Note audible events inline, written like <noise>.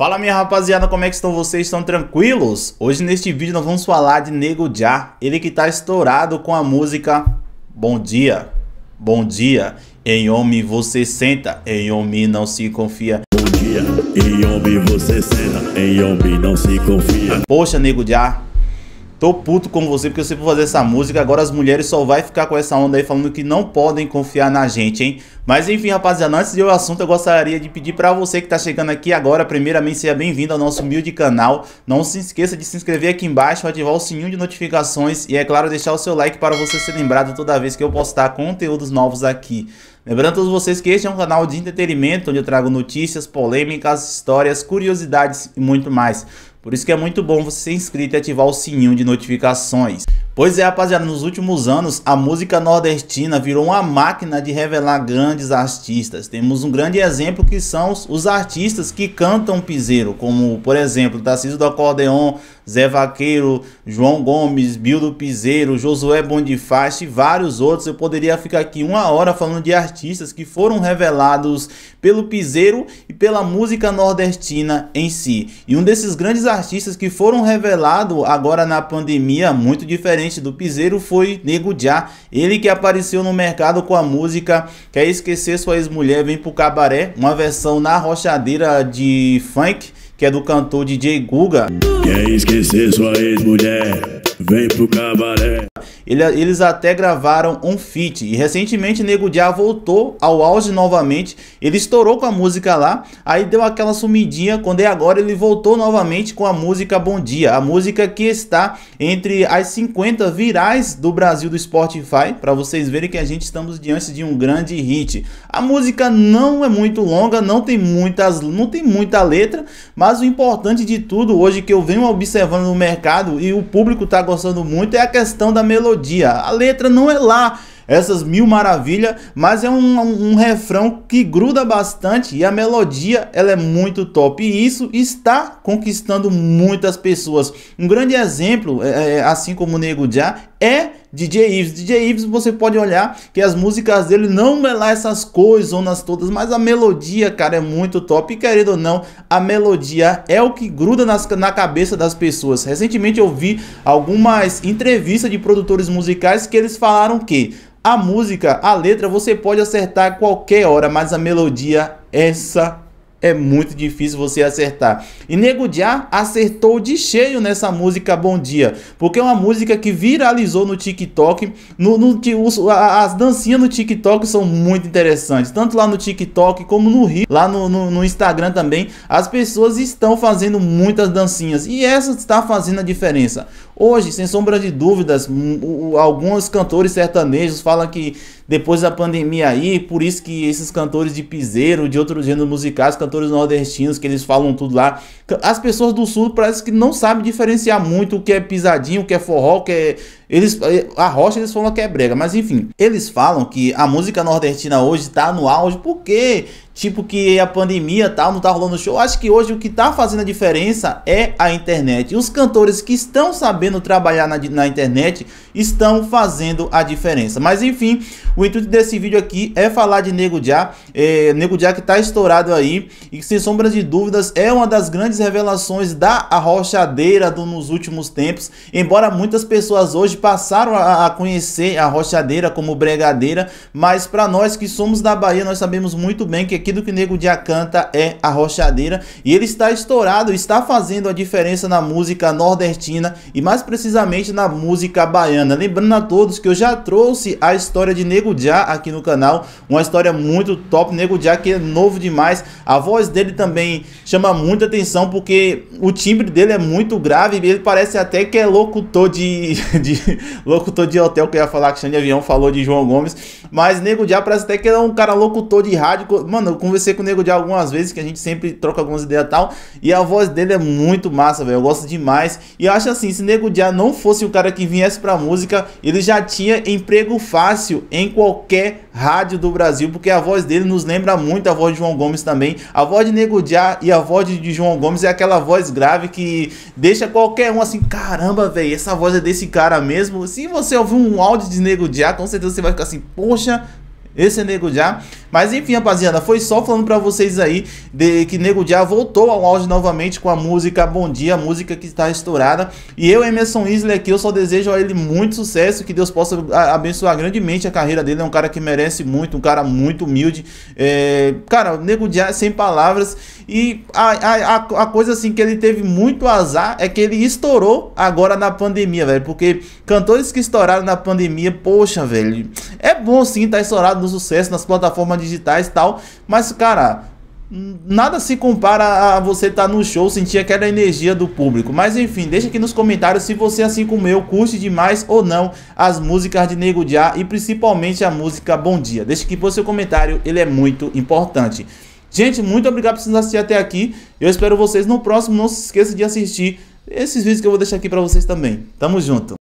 Fala minha rapaziada, como é que estão vocês? Estão tranquilos? Hoje neste vídeo nós vamos falar de Nego Já, ele que está estourado com a música Bom Dia, Bom Dia, em homem você senta, em homem não se confia. Bom dia, em homem você senta, em homem não se confia. Poxa Nego Já, Tô puto com você porque você for fazer essa música, agora as mulheres só vai ficar com essa onda aí falando que não podem confiar na gente, hein? Mas enfim, rapaziada, antes de eu assunto, eu gostaria de pedir para você que tá chegando aqui agora, primeiramente seja bem-vindo ao nosso humilde canal. Não se esqueça de se inscrever aqui embaixo, ativar o sininho de notificações e é claro, deixar o seu like para você ser lembrado toda vez que eu postar conteúdos novos aqui. Lembrando a todos vocês que este é um canal de entretenimento onde eu trago notícias, polêmicas, histórias, curiosidades e muito mais. Por isso que é muito bom você ser inscrito e ativar o sininho de notificações. Pois é, rapaziada, nos últimos anos a música nordestina virou uma máquina de revelar grandes artistas. Temos um grande exemplo que são os, artistas que cantam piseiro, como por exemplo Tarcísio do Acordeon, Zé Vaqueiro, João Gomes, Bildo Piseiro, Josué Bondifaz e vários outros. Eu poderia ficar aqui uma hora falando de artistas que foram revelados pelo piseiro e pela música nordestina em si. E um desses grandes artistas que foram revelados agora na pandemia, muito diferente do piseiro foi Nego Já, ele que apareceu no mercado com a música Quer Esquecer Sua Ex-Mulher Vem Pro Cabaré, uma versão na rochadeira de funk, que é do cantor DJ Guga. Quer esquecer sua ex-mulher Vem pro cabaré. Ele, eles até gravaram um feat. E recentemente Nego Dia voltou ao auge novamente. Ele estourou com a música lá. Aí deu aquela sumidinha. Quando é agora, ele voltou novamente com a música Bom Dia. A música que está entre as 50 virais do Brasil do Spotify. Para vocês verem que a gente estamos diante de um grande hit. A música não é muito longa, não tem muitas, não tem muita letra. Mas o importante de tudo hoje que eu venho observando no mercado e o público tá gostando forçando muito é a questão da melodia. A letra não é lá essas mil maravilhas, mas é um, um, um, refrão que gruda bastante e a melodia ela é muito top e isso está conquistando muitas pessoas. Um grande exemplo, é, é assim como o Nego Já, é DJ Ives. DJ Ives, você pode olhar que as músicas dele não é lá essas coisas todas, mas a melodia, cara, é muito top. E querido ou não, a melodia é o que gruda nas, na cabeça das pessoas. Recentemente eu vi algumas entrevistas de produtores musicais que eles falaram que a música, a letra, você pode acertar a qualquer hora, mas a melodia, essa é muito difícil você acertar. E Nego Já acertou de cheio nessa música Bom Dia, porque é uma música que viralizou no TikTok. No, no as dancinhas no TikTok são muito interessantes, tanto lá no TikTok como no Rio, lá no, no, no Instagram também. As pessoas estão fazendo muitas dancinhas e essa está fazendo a diferença. Hoje, sem sombra de dúvidas, hum, alguns cantores sertanejos falam que depois da pandemia aí, por isso que esses cantores de piseiro, de outros gêneros musicais, cantores nordestinos, que eles falam tudo lá, as pessoas do sul parece que não sabem diferenciar muito o que é pisadinho, o que é forró, o que é... Eles, eh, a rocha eles falam que é brega, mas enfim, eles falam que a música nordestina hoje está no auge porque tipo que a pandemia tal, não tá rolando show. Acho que hoje o que tá fazendo a diferença é a internet. E os cantores que estão sabendo trabalhar na, na internet estão fazendo a diferença. Mas enfim, o intuito desse vídeo aqui é falar de Nego Já. É, Nego Já que tá estourado aí e que, sem sombra de dúvidas, é uma das grandes revelações da rochadeira do, nos últimos tempos. Embora muitas pessoas hoje passaram a, a conhecer a rochadeira como bregadeira, mas para nós que somos da Bahia, nós sabemos muito bem que aqui do que o Nego Dia canta é a rochadeira e ele está estourado, está fazendo a diferença na música nordestina e mais precisamente na música baiana. Lembrando a todos que eu já trouxe a história de Nego Dia aqui no canal, uma história muito top, Nego Dia que é novo demais. A voz dele também chama muita atenção porque o timbre dele é muito grave, ele parece até que é locutor de, <laughs> de locutor de hotel que eu ia falar que Xande Avião falou de João Gomes, mas Nego Dia parece até que é um cara locutor de rádio, mano, mano, eu conversei com o Nego de algumas vezes, que a gente sempre troca algumas ideias e tal. E a voz dele é muito massa, velho. Eu gosto demais. E eu acho assim, se Nego de não fosse o cara que viesse pra música, ele já tinha emprego fácil em qualquer rádio do Brasil, porque a voz dele nos lembra muito a voz de João Gomes também. A voz de Nego Diá e a voz de João Gomes é aquela voz grave que deixa qualquer um assim, caramba, velho, essa voz é desse cara mesmo. Se você ouvir um áudio de Nego Diá, com certeza você vai ficar assim, poxa, esse Nego Já. Mas enfim, rapaziada, foi só falando pra vocês aí de que Nego Já voltou ao auge novamente com a música Bom Dia, música que está estourada. E eu, Emerson Isley, aqui, eu só desejo a ele muito sucesso, que Deus possa abençoar grandemente a carreira dele. É um cara que merece muito, um cara muito humilde. É, cara, Nego Já, sem palavras. E a, a, a coisa assim que ele teve muito azar é que ele estourou agora na pandemia, velho. Porque cantores que estouraram na pandemia, poxa, velho. É bom sim estar tá estourado no sucesso, nas plataformas digitais e tal, mas, cara, Nada se compara a você estar tá no show, sentir aquela energia do público. Mas enfim, deixa aqui nos comentários se você, assim como eu, curte demais ou não as músicas de Nego Diá e principalmente a música Bom Dia. Deixa aqui por seu comentário, ele é muito importante. Gente, muito obrigado por vocês assistir até aqui. Eu espero vocês no próximo. Não se esqueça de assistir esses vídeos que eu vou deixar aqui para vocês também. Tamo junto!